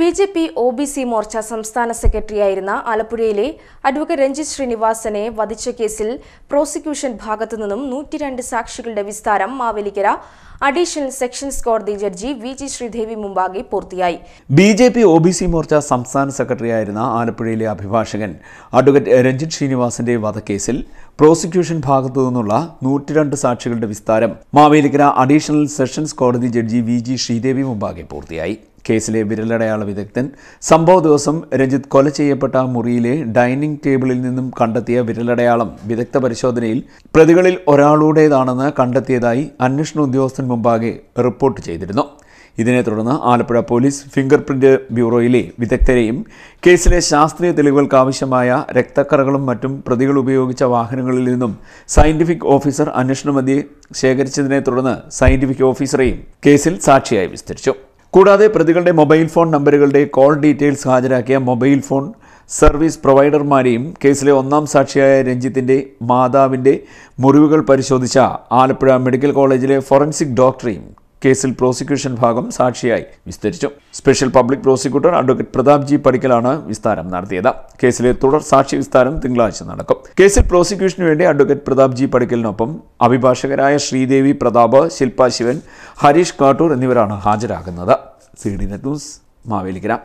B J P O B C Morcha സംസ്ഥാന സെക്രട്ടറിയായിരുന്ന ആലപ്പുഴയിലെ അഡ്വക്കേറ്റ് രഞ്ജിത് ശ്രീനിവാസനെ വധിച്ച കേസിൽ പ്രോസിക്യൂഷൻ ഭാഗത്തു നിന്നും നൂറ്റിരണ്ട് സാക്ഷികളുടെ വിസ്താരം മാവേലിക്കര അഡീഷണൽ സെക്ഷൻസ് കോടതി ജഡ്ജി വി ജി ശ്രീദേവി മുമ്പാകെ പൂർത്തിയായി B J P O B C Morcha സംസ്ഥാന സെക്രട്ടറിയായിരുന്ന ആലപ്പുഴയിലെ അഭിഭാഷകൻ അഡ്വക്കേറ്റ് രഞ്ജിത് ശ്രീനിവാസന്റെ വധക്കേസിൽ പ്രോസിക്യൂഷൻ ഭാഗത്തു നിന്നുള്ള രണ്ട് സാക്ഷികളുടെ വിസ്താരം മാവേലിക്കര അഡീഷണൽ സെഷൻസ് കോടതി ജഡ്ജി വി ജി ശ്രീദേവി മുമ്പാകെ പൂർത്തിയായി കേസിലെ വിരലടയാള വിദഗ്ധൻ സംഭവ ദിവസം രഞ്ജിത്ത് കൊല ചെയ്യപ്പെട്ട മുറിയിലെ ഡൈനിങ് ടേബിളിൽ നിന്നും കണ്ടെത്തിയ വിരലടയാളം വിദഗ്ധ പരിശോധനയിൽ പ്രതികളിൽ ഒരാളുടേതാണെന്ന് കണ്ടെത്തിയതായി അന്വേഷണ ഉദ്യോഗസ്ഥൻ മുമ്പാകെ റിപ്പോർട്ട് ചെയ്തിരുന്നു ഇതിനെ തുടർന്ന് ആലപ്പുഴ പോലീസ് ഫിംഗർ പ്രിൻ്റ് ബ്യൂറോയിലെ വിദഗ്ധരെയും കേസിലെ ശാസ്ത്രീയ തെളിവുകൾക്ക് ആവശ്യമായ രക്തക്കറകളും മറ്റും പ്രതികൾ ഉപയോഗിച്ച വാഹനങ്ങളിൽ നിന്നും സയൻറ്റിഫിക് ഓഫീസർ അന്വേഷണമതി ശേഖരിച്ചതിനെ തുടർന്ന് സയൻറ്റിഫിക് ഓഫീസറെയും കേസിൽ സാക്ഷിയായി വിസ്തരിച്ചു കൂടാതെ പ്രതികളുടെ മൊബൈൽ ഫോൺ നമ്പറുകളുടെ കോൾ ഡീറ്റെയിൽസ് ഹാജരാക്കിയ മൊബൈൽ ഫോൺ സർവീസ് പ്രൊവൈഡർമാരെയും കേസിലെ ഒന്നാം സാക്ഷിയായ രഞ്ജിത്തിൻ്റെ മാതാവിൻ്റെ മുറിവുകൾ പരിശോധിച്ച ആലപ്പുഴ മെഡിക്കൽ കോളേജിലെ ഫോറൻസിക് ഡോക്ടറെയും കേസിൽ പ്രോസിക്യൂഷൻ ഭാഗം സാക്ഷിയായി വിസ്തരിച്ചു special public prosecutor advocate Prathap G പടിക്കലാണ് വിസ്താരം നടത്തിയത് കേസിലെ തുടർ സാക്ഷി വിസ്താരം തിങ്കളാഴ്ച നടക്കും കേസിൽ പ്രോസിക്യൂഷന് വേണ്ടി അഡ്വക്കേറ്റ് പ്രതാപ് ജി പടിക്കലിനൊപ്പം അഭിഭാഷകരായ ശ്രീദേവി പ്രതാപ് ശിൽപ ശിവൻ ഹരീഷ് കാട്ടൂർ എന്നിവരാണ് ഹാജരാകുന്നത് സി ഡി ന്യൂസ് മാവേലിക്കര